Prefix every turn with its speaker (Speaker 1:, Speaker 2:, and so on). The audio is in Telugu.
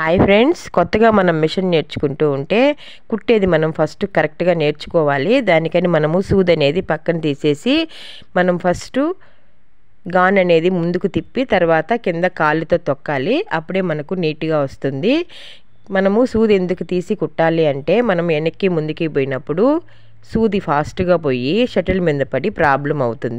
Speaker 1: హాయ్ ఫ్రెండ్స్ కొత్తగా మనం మిషన్ నేర్చుకుంటూ ఉంటే కుట్టేది మనం ఫస్ట్ కరెక్ట్గా నేర్చుకోవాలి దానికని మనము సూద్ అనేది పక్కన తీసేసి మనం ఫస్ట్ గాన్ అనేది ముందుకు తిప్పి తర్వాత కింద కాళ్ళుతో తొక్కాలి అప్పుడే మనకు నీట్గా వస్తుంది మనము సూది ఎందుకు తీసి కుట్టాలి అంటే మనం వెనక్కి ముందుకి పోయినప్పుడు సూది ఫాస్ట్గా పోయి షటిల్ మీద పడి ప్రాబ్లం అవుతుంది